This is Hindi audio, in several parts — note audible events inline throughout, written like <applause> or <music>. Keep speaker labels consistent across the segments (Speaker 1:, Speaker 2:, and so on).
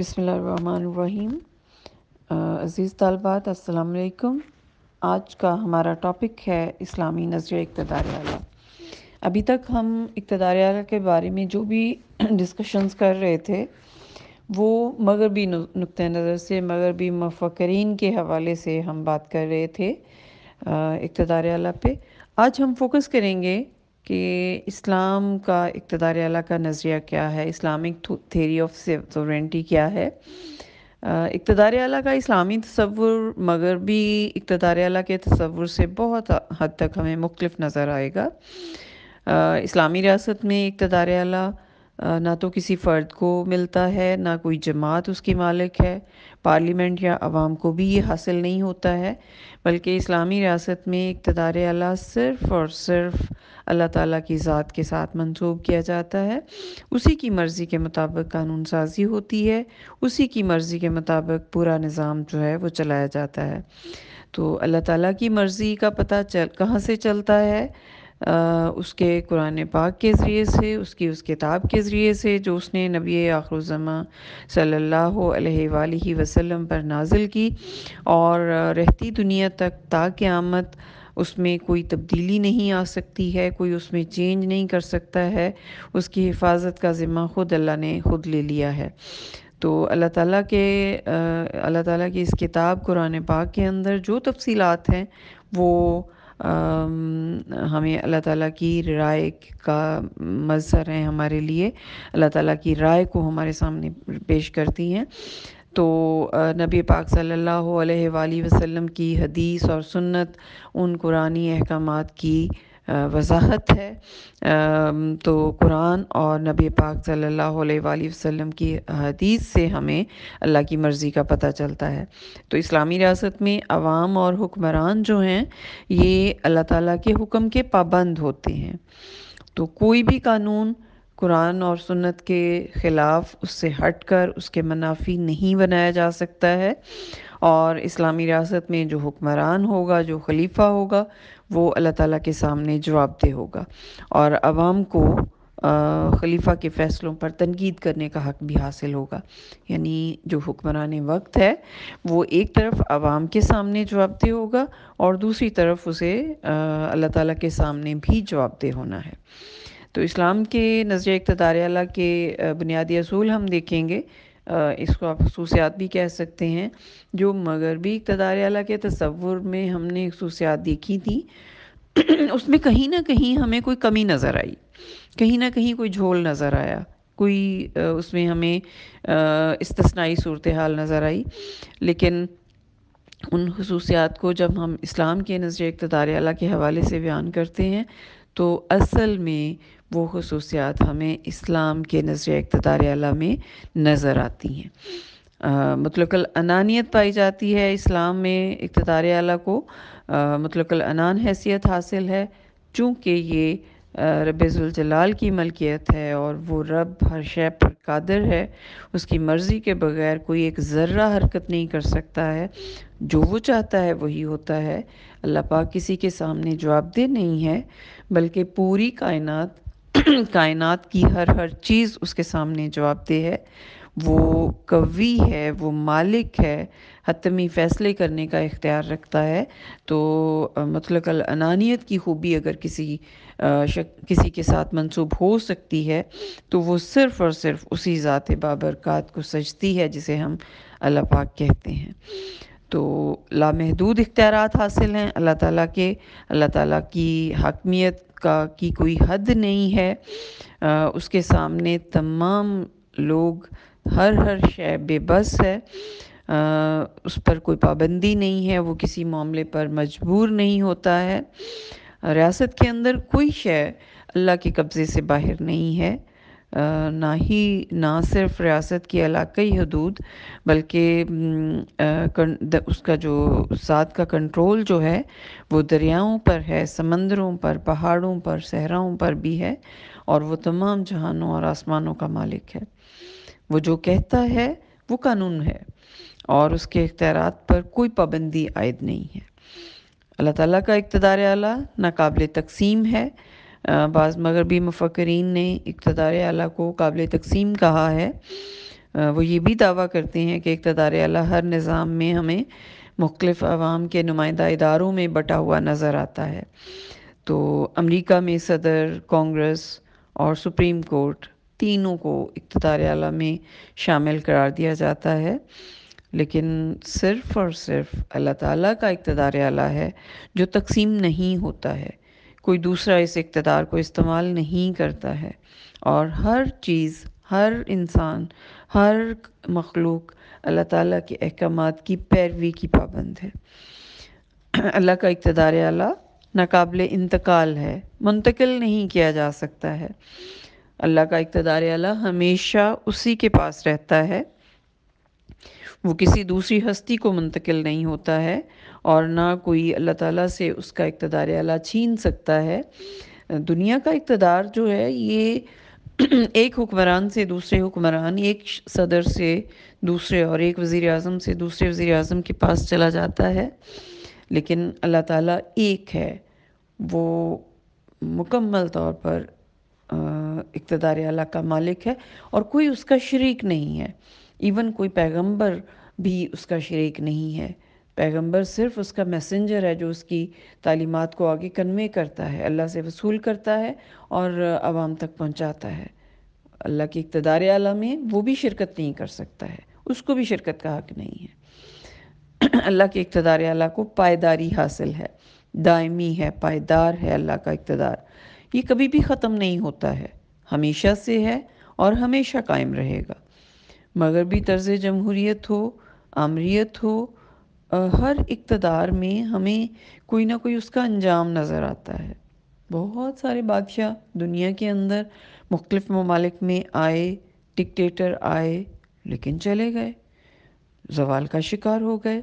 Speaker 1: बिसमीम अज़ीज़ तलबात असलकम आज का हमारा टॉपिक है इस्लामी नज़र इकतदार आला अभी तक हम इकतदार आला के बारे में जो भी डिस्कशंस <clears throat> कर रहे थे वो मगरबी नुक़ नज़र से मगरबी मफकरीन के हवाले से हम बात कर रहे थे इकतदार आला पे आज हम फोकस करेंगे कि इस्लाम का इकतदार अला का नज़रिया क्या है इस्लामिक थेरी ऑफ सोवेंटी क्या है इकतदार अला का इस्लामी तस्वुर मगरबी इकतदार अला के तस्वुर से बहुत हद तक हमें मुख्तफ नज़र आएगा इस्लामी रियासत में इकतदार अला ना तो किसी फ़र्द को मिलता है ना कोई जमात उसकी मालिक है पार्लियामेंट या आवाम को भी ये हासिल नहीं होता है बल्कि इस्लामी रियासत में इकतदार अला सिर्फ़ और सिर्फ़ अल्लाह ताला की ज़ात के साथ मंसूब किया जाता है उसी की मर्ज़ी के मुताबिक कानून साजी होती है उसी की मर्ज़ी के मुताबिक पूरा निज़ाम जो है वो चलाया जाता है तो अल्लाह ताला की मर्ज़ी का पता चल कहाँ से चलता है आ, उसके कुरान पाक के ज़रिए से उसकी उस किताब के ज़रिए से जो उसने नबी आखरुज़मा सल्लल्लाहु अलैहि वसल्लम पर नाजिल की और रहती दुनिया तक आमद उसमें कोई तब्दीली नहीं आ सकती है कोई उसमें चेंज नहीं कर सकता है उसकी हिफाजत का ज़िम्मा ख़ुद अल्लाह ने ख़ुद ले लिया है तो अल्लाह ताला के अल्लाह ताला की इस किताब कुरान पाक के अंदर जो तफसीलात हैं वो आ, हमें अल्लाह ताला की राय का मजहर है हमारे लिए अल्लाह ताला की राय को हमारे सामने पेश करती हैं तो नबी पाक सल्लल्लाहु अलैहि वसल्लम की हदीस और सुन्नत उन कुरानी अहकाम की वजाहत है तो कुरान और नबी पाक सल्लल्लाहु अलैहि वसल्लम की हदीस से हमें अल्लाह की मर्ज़ी का पता चलता है तो इस्लामी रियासत में आवाम और हुक्मरान जो हैं ये अल्लाह ताला के हुक्म के पाबंद होते हैं तो कोई भी कानून कुरान और सुन्नत के ख़िलाफ़ उससे हट कर उसके मुनाफी नहीं बनाया जा सकता है और इस्लामी रियासत में जो हुक्मरान होगा जो खलीफा होगा वो अल्लाह ताला के सामने जवाबदेह होगा और आवाम को खलीफा के फ़ैसलों पर तनकीद करने का हक भी हासिल होगा यानी जो हुक्मरान वक्त है वो एक तरफ आवाम के सामने जवाबदेह होगा और दूसरी तरफ उसे अल्लाह ताला के सामने भी जवाबदेह होना है तो इस्लाम के नज़र इकतदार अला के बुनियादी असूल हम देखेंगे इसको आप खसूसियात भी कह सकते हैं जो मगरबी इकतदार अला के तस्वुर में हमने खसूसियात देखी थी <clears throat> उसमें कहीं ना कहीं हमें कोई कमी नज़र आई कहीं ना कहीं कोई झोल नज़र आया कोई उसमें हमें इस्तनाई सूरत हाल नज़र आई लेकिन उन खसूसियात को जब हम इस्लाम के नज़र इकतदार अला के हवाले से बयान करते हैं तो असल में वो खसूसियात हमें इस्लाम के नजर इकतदार आला में नज़र आती हैं मतलकल अनानियत पाई जाती है इस्लाम में इकतदार आला को मतलकल अनान हैसियत हासिल है चूँकि ये रबाल की मलकियत है और वो रब हर शय पर कादर है उसकी मर्ज़ी के बगैर कोई एक ज़र्रा हरकत नहीं कर सकता है जो वो चाहता है वही होता है अल्लाह पाक किसी के सामने जवाबदेह नहीं है बल्कि पूरी कायनात <clears throat> कायनात की हर हर चीज़ उसके सामने जवाब दे है वो कवि है वो मालिक है हतमी फ़ैसले करने का इख्तियार रखता है तो मतलब अनानियत की खूबी अगर किसी आ, शक, किसी के साथ मंसूब हो सकती है तो वो सिर्फ़ और सिर्फ उसी ज़ात बाबरकत को सजती है जिसे हम अल्लाह पाक कहते हैं तो लामहदूद इख्तियार हासिल हैं अल्लाह ताला के अल्लाह ताला की हकमीत का की कोई हद नहीं है आ, उसके सामने तमाम लोग हर हर शय बेबस है आ, उस पर कोई पाबंदी नहीं है वो किसी मामले पर मजबूर नहीं होता है रियासत के अंदर कोई शय अल्लाह के कब्ज़े से बाहर नहीं है ना ही ना सिर्फ रियासत की इलाकई हदूद बल्कि उसका जो साथ का कंट्रोल जो है वो दरियाओं पर है समंदरों पर पहाड़ों पर सहराओं पर भी है और वो तमाम जहानों और आसमानों का मालिक है वो जो कहता है वो कानून है और उसके इख्तियार पर कोई पाबंदी आयद नहीं है अल्लाह ताला का इकतदार आला नाकबिल तकसीम है बाज़ मगरबी मफकरीन ने इकतदार अला को काबिल तकसीम कहा है वो ये भी दावा करते हैं कि इकतदार अला हर निज़ाम में हमें मुख्तफ आवाम के नुमाइंदा इदारों में बटा हुआ नज़र आता है तो अमरीका में सदर कांग्रेस और सुप्रीम कोर्ट तीनों को इकतदार अला में शामिल करार दिया जाता है लेकिन सिर्फ़ और सिर्फ अल्लाह ताला का इकतदार आला है जो तकसीम नहीं होता है कोई दूसरा इस इकतदार को इस्तेमाल नहीं करता है और हर चीज़ हर इंसान हर मखलूक अल्लाह ताला के अहकाम की पैरवी की पाबंद है अल्लाह का इकतदार आला नाकबिल इंतकाल है मुंतकिल नहीं किया जा सकता है अल्लाह का इकतदार आला हमेशा उसी के पास रहता है वो किसी दूसरी हस्ती को मुंतकिल नहीं होता है और ना कोई अल्लाह ताला से उसका इकतदार आला छीन सकता है दुनिया का इकतदार जो है ये <clears throat> एक हुक्मरान से दूसरे हुक्मरान एक सदर से दूसरे और एक वज़ी अजम से दूसरे वज़ी अजम के पास चला जाता है लेकिन अल्लाह ताला एक है वो मुकम्मल तौर पर इकतदार अला का मालिक है और कोई उसका शरीक नहीं है इवन कोई पैगंबर भी उसका शरीक नहीं है पैगंबर सिर्फ उसका मैसेंजर है जो उसकी तालीमत को आगे कन्वे करता है अल्लाह से वसूल करता है और आवाम तक पहुँचाता है अल्लाह के इकतदार आला में वो भी शिरकत नहीं कर सकता है उसको भी शिरकत का हक नहीं है <clears throat> अल्लाह के इकतदार आला को पायदारी हासिल है दायमी है पायदार है अल्लाह का इकतदार ये कभी भी ख़त्म नहीं होता है हमेशा से है और हमेशा कायम रहेगा मगरबी तर्ज़ जमहूरीत हो आमरीत हो हर इकतदार में हमें कोई ना कोई उसका अंजाम नज़र आता है बहुत सारे बादशाह दुनिया के अंदर मुख्तफ ममालिक में आए डिक्टेटर आए लेकिन चले गए जवाल का शिकार हो गए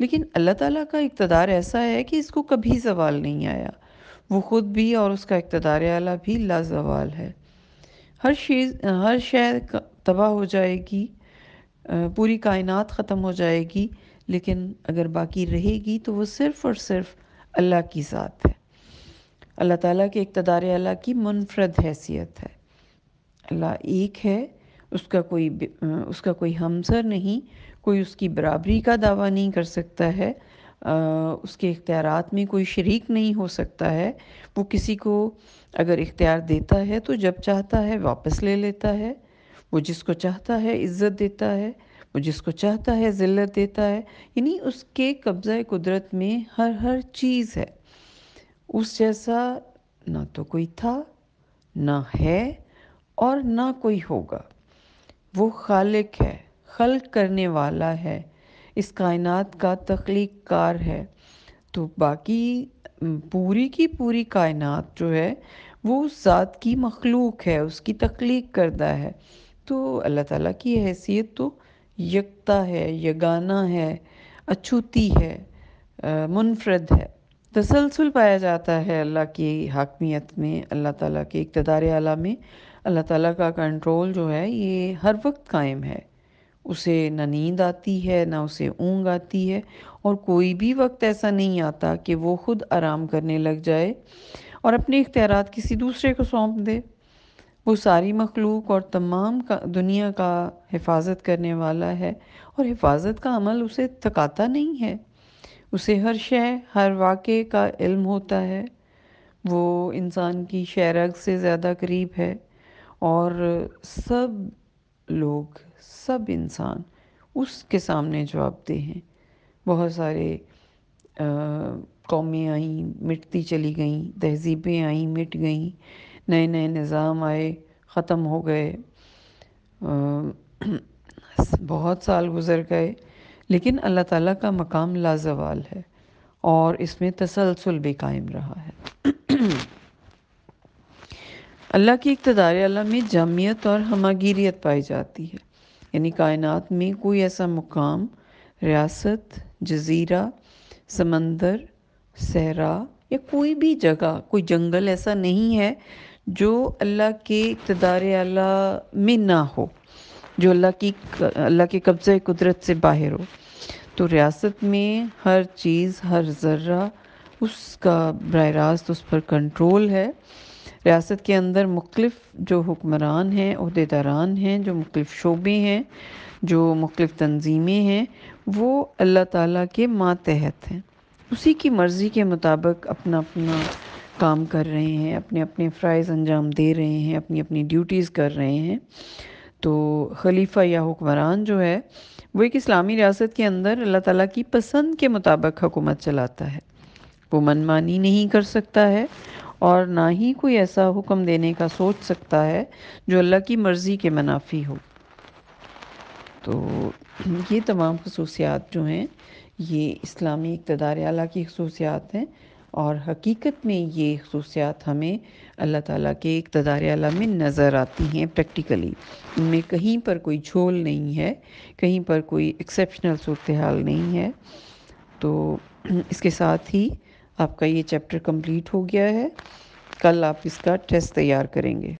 Speaker 1: लेकिन अल्लाह ताला का इकतदार ऐसा है कि इसको कभी जवाल नहीं आया वो ख़ुद भी और उसका इकतदार आला भी लाजवाल है हर शेज हर शहर तबाह हो जाएगी पूरी कायनात ख़त्म हो जाएगी लेकिन अगर बाकी रहेगी तो वो सिर्फ़ और सिर्फ अल्लाह की ज़ात है अल्लाह ताला के इकतदार अल्लाह की मुनफरद हैसियत है अल्लाह एक है उसका कोई उसका कोई हमसर नहीं कोई उसकी बराबरी का दावा नहीं कर सकता है आ, उसके इख्तियार में कोई शरीक नहीं हो सकता है वो किसी को अगर इख्तियार देता है तो जब चाहता है वापस ले लेता है वो जिसको चाहता है इज़्ज़त देता है वो जिसको चाहता है ज़िल्लत देता है यानी उसके कब्ज़ा कुदरत में हर हर चीज़ है उस जैसा ना तो कोई था ना है और ना कोई होगा वो खालिक है खल करने वाला है इस कायनात का तख्लीक कार है तो बाकी पूरी की पूरी कायनात जो है वो उस ज़ात की मखलूक है उसकी तख्लीक करता है तो अल्लाह ताला की हैसियत तो यकता है यगाना है अछूती है मुनफरद है तसलसल पाया जाता है अल्लाह की हाकमियत में अल्लाह ताला के इकतदार आला में अल्लाह ताला का कंट्रोल जो है ये हर वक्त कायम है उसे न नींद आती है ना उसे ऊँग आती है और कोई भी वक्त ऐसा नहीं आता कि वो ख़ुद आराम करने लग जाए और अपने इख्तियार किसी दूसरे को सौंप दे वो सारी मखलूक और तमाम का दुनिया का हिफाजत करने वाला है और हिफाजत का अमल उसे थकाता नहीं है उसे हर शय हर वाक़े का इल्म होता है वो इंसान की शरग से ज़्यादा करीब है और सब लोग सब इंसान उसके सामने जवाब दे हैं बहुत सारे कौमें आईं मिटती चली गईं तहज़ीबें आईं मिट गईं नए नए निज़ाम आए ख़त्म हो गए <clears throat> बहुत साल गुज़र गए लेकिन अल्लाह ताला का मकाम लाजवाल है और इसमें तसलसल भी कायम रहा है <clears throat> अल्लाह की इकतदार अल्लाह में जमियत और हमागीरियत पाई जाती है यानी कायनात में कोई ऐसा मुकाम रियासत जजीरा समंदर सहरा या कोई भी जगह कोई जंगल ऐसा नहीं है जो अल्लाह के इकतदार अल्लाह में ना हो जो अल्लाह की अल्लाह के कब्ज़ कुदरत से बाहर हो तो रियासत में हर चीज़ हर ज़र्रा उसका बर रास्त उस पर कंट्रोल है रियासत के अंदर मुख्तफ जो हुक्मरान हैं अहदेदारान हैं जो मुख्तफ शोबे हैं जो मुख्तफ तनज़ीमें हैं वो अल्लाह ताला के मातहत हैं उसी की मर्ज़ी के मुताबिक अपना अपना काम कर रहे हैं अपने अपने फ़्राइज़ अंजाम दे रहे हैं अपनी अपनी ड्यूटीज़ कर रहे हैं तो खलीफा या हुक्मरान जो है वो एक इस्लामी रियासत के अंदर अल्लाह ताला की पसंद के मुताबिक हुकूमत चलाता है वो मनमानी नहीं कर सकता है और ना ही कोई ऐसा हुक्म देने का सोच सकता है जो अल्लाह की मर्ज़ी के मुनाफी हो तो ये तमाम खसूसियात जो हैं ये इस्लामी इकतदार आला की खसूसियात हैं और हकीकत में ये खसूसियात हमें अल्लाह ताला के इकतदार आला में नज़र आती हैं प्रैक्टिकली इनमें कहीं पर कोई झोल नहीं है कहीं पर कोई एक्सेप्शनल सूरत हाल नहीं है तो इसके साथ ही आपका ये चैप्टर कंप्लीट हो गया है कल आप इसका टेस्ट तैयार करेंगे